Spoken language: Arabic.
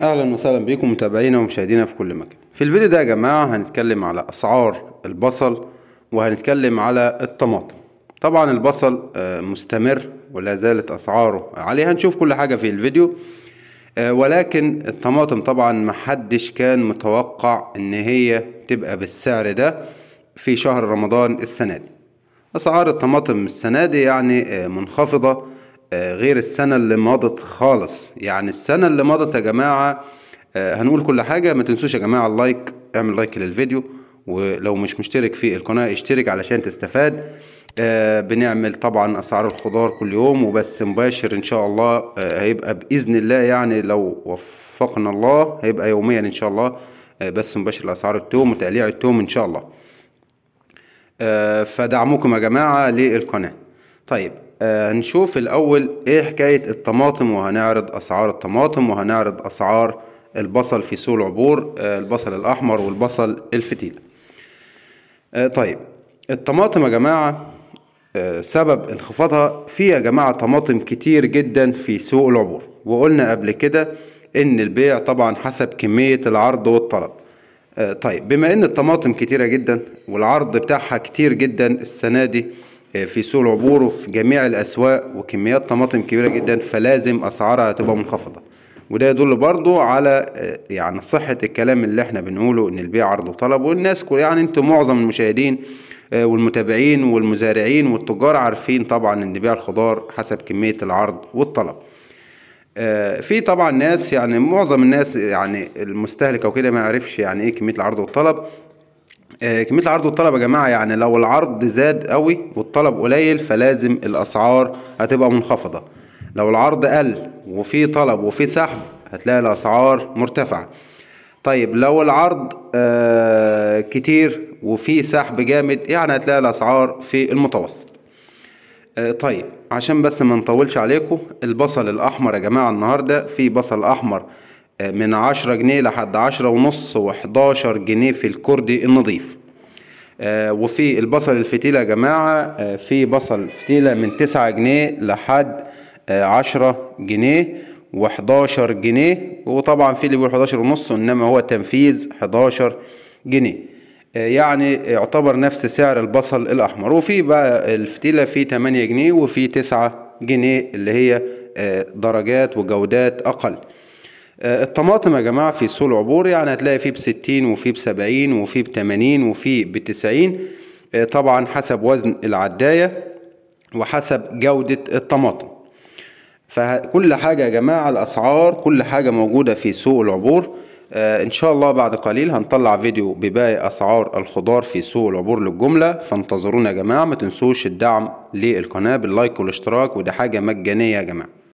اهلا وسهلا بكم متابعينا ومشاهدينا في كل مكان في الفيديو ده يا جماعه هنتكلم على اسعار البصل وهنتكلم على الطماطم طبعا البصل آه، مستمر ولا زالت اسعاره عاليه هنشوف كل حاجه في الفيديو آه، ولكن الطماطم طبعا محدش كان متوقع ان هي تبقى بالسعر ده في شهر رمضان السنه دي اسعار الطماطم السنه دي يعني آه، منخفضه آه، غير السنة اللي مضت خالص يعني السنة اللي مضت يا جماعة آه، هنقول كل حاجة ما تنسوش يا جماعة اللايك اعمل لايك للفيديو ولو مش مشترك في القناة اشترك علشان تستفاد آه، بنعمل طبعا أسعار الخضار كل يوم وبس مباشر إن شاء الله هيبقى بإذن الله يعني لو وفقنا الله هيبقى يوميا إن شاء الله بس مباشر لأسعار التوم وتقليع التوم إن شاء الله فدعموكم يا جماعة للقناة طيب هنشوف آه، الأول إيه حكاية الطماطم وهنعرض أسعار الطماطم وهنعرض أسعار البصل في سوق العبور آه، البصل الأحمر والبصل الفتيلة آه، طيب الطماطم يا جماعة سبب انخفاضها في يا جماعة طماطم كتير جدا في سوق العبور وقلنا قبل كده ان البيع طبعا حسب كمية العرض والطلب طيب بما ان الطماطم كتيرة جدا والعرض بتاعها كتير جدا السنة دي آه، في سوق العبور وفي جميع الأسواق وكميات طماطم كبيرة جدا فلازم أسعارها هتبقى منخفضة وده يدل برضو على آه، يعني صحة الكلام اللي احنا بنقوله ان البيع عرض وطلب والناس يعني انتم معظم المشاهدين آه، والمتابعين والمزارعين والتجار عارفين طبعا ان بيع الخضار حسب كمية العرض والطلب في طبعا ناس يعني معظم الناس يعني المستهلك او كده ما يعرفش يعني ايه كميه العرض والطلب آه، كميه العرض والطلب يا جماعه يعني لو العرض زاد قوي والطلب قليل فلازم الاسعار هتبقى منخفضه لو العرض قل وفي طلب وفي سحب هتلاقي الاسعار مرتفعه طيب لو العرض آه كتير وفي سحب جامد يعني هتلاقي الاسعار في المتوسط آه، طيب عشان بس ما نطولش عليكم البصل الاحمر يا جماعه النهارده في بصل احمر من عشرة جنيه لحد عشرة ونص وحداشر جنيه في الكردي النظيف آه، وفي البصل الفتيلة يا جماعة آه، في بصل فتيلة من تسعة جنيه لحد آه، عشرة جنيه وحداشر جنيه وطبعا في اللي بيقول حداشر ونص انما هو تنفيذ حداشر جنيه يعني يعتبر نفس سعر البصل الاحمر وفي بقى الفتيله في تمانية جنيه وفي تسعة جنيه اللي هي درجات وجودات اقل آه، الطماطم يا جماعة في سوق العبور يعني هتلاقي فيه بستين وفيه بسبعين وفيه بتمانين وفيه 90 آه، طبعا حسب وزن العداية وحسب جودة الطماطم فكل حاجة يا جماعة الأسعار كل حاجة موجودة في سوق العبور آه، ان شاء الله بعد قليل هنطلع فيديو بباقي اسعار الخضار في سوق العبور للجملة فانتظرونا يا جماعة ما تنسوش الدعم للقناة باللايك والاشتراك وده حاجة مجانية يا جماعة